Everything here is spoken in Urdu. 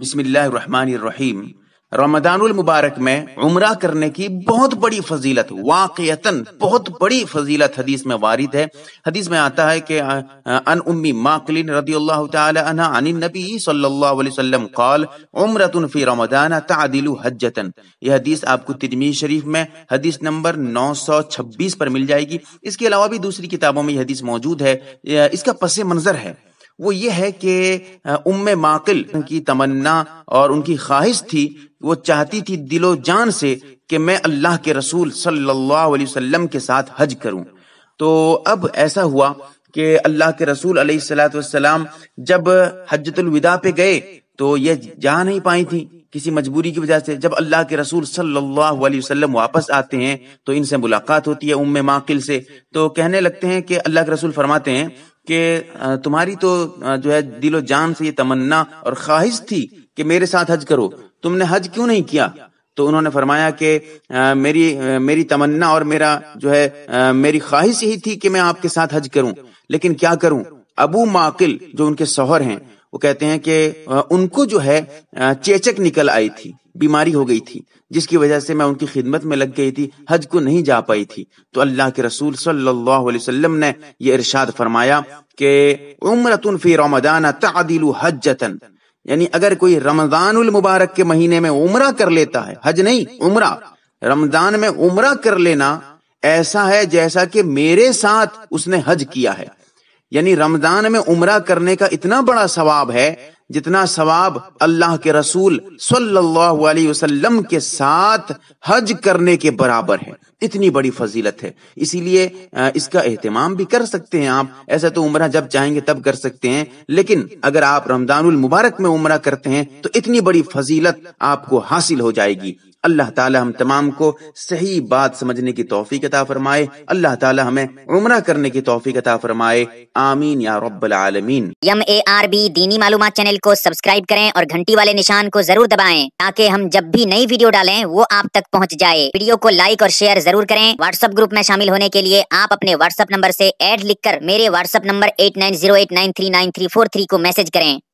بسم اللہ الرحمن الرحیم رمضان المبارک میں عمرہ کرنے کی بہت بڑی فضیلت واقعیتاً بہت بڑی فضیلت حدیث میں وارد ہے حدیث میں آتا ہے کہ ان امی ماقلین رضی اللہ تعالی عنہ عن النبی صلی اللہ علیہ وسلم قال عمرت فی رمضان تعدل حجتن یہ حدیث آپ کو تجمی شریف میں حدیث نمبر 926 پر مل جائے گی اس کے علاوہ بھی دوسری کتابوں میں یہ حدیث موجود ہے اس کا پس منظر ہے وہ یہ ہے کہ ام ماقل ان کی تمنا اور ان کی خواہش تھی وہ چاہتی تھی دل و جان سے کہ میں اللہ کے رسول صلی اللہ علیہ وسلم کے ساتھ حج کروں تو اب ایسا ہوا کہ اللہ کے رسول علیہ السلاۃ والسلام جب حجت الوداع پہ گئے تو یہ جا نہیں پائی تھی کسی مجبوری کی وجہ سے جب اللہ کے رسول صلی اللہ علیہ وسلم واپس آتے ہیں تو ان سے ملاقات ہوتی ہے ام ماقل سے تو کہنے لگتے ہیں کہ اللہ کے رسول فرماتے ہیں کہ تمہاری تو جو ہے دل و جان سے یہ تمنا اور خواہش تھی کہ میرے ساتھ حج کرو تم نے حج کیوں نہیں کیا تو انہوں نے فرمایا کہ میری میری تمنا اور میرا جو ہے میری خواہش یہی تھی کہ میں آپ کے ساتھ حج کروں لیکن کیا کروں ابو ماقل جو ان کے شوہر ہیں وہ کہتے ہیں کہ ان کو جو ہے چیچک نکل آئی تھی بیماری ہو گئی تھی جس کی وجہ سے میں ان کی خدمت میں لگ گئی تھی حج کو نہیں جا پائی تھی تو اللہ کے رسول صلی اللہ علیہ وسلم نے یہ ارشاد فرمایا کہ فی حجتن یعنی اگر کوئی رمضان المبارک کے مہینے میں عمرہ کر لیتا ہے حج نہیں عمرہ رمضان میں عمرہ کر لینا ایسا ہے جیسا کہ میرے ساتھ اس نے حج کیا ہے یعنی رمضان میں عمرہ کرنے کا اتنا بڑا ثواب ہے جتنا ثواب اللہ کے رسول صلی اللہ علیہ وسلم کے ساتھ حج کرنے کے برابر ہے اتنی بڑی فضیلت ہے اسی لیے اس کا اہتمام بھی کر سکتے ہیں آپ ایسا تو عمرہ جب چاہیں گے تب کر سکتے ہیں لیکن اگر آپ رمضان المبارک میں عمرہ کرتے ہیں تو اتنی بڑی فضیلت آپ کو حاصل ہو جائے گی اللہ تعالی ہم تمام کو صحیح بات سمجھنے کی توفیق عطا فرمائے اللہ تعالی ہمیں عمرہ کرنے کی توفیق عطا فرمائے آمین یا رب العالمین یم اے آر بی دینی معلومات چینل کو سبسکرائب کریں اور گھنٹی والے نشان کو ضرور دبائیں تاکہ ہم جب بھی نئی ویڈیو ڈالیں وہ آپ تک پہنچ جائے ویڈیو کو لائک اور شیئر ضرور کریں واٹس اپ گروپ میں شامل ہونے کے لیے آپ اپنے واٹس اپ نمبر سے ایڈ لکھ کر میرے WhatsApp number eight nine zero eight nine three nine three four three کو میسج کریں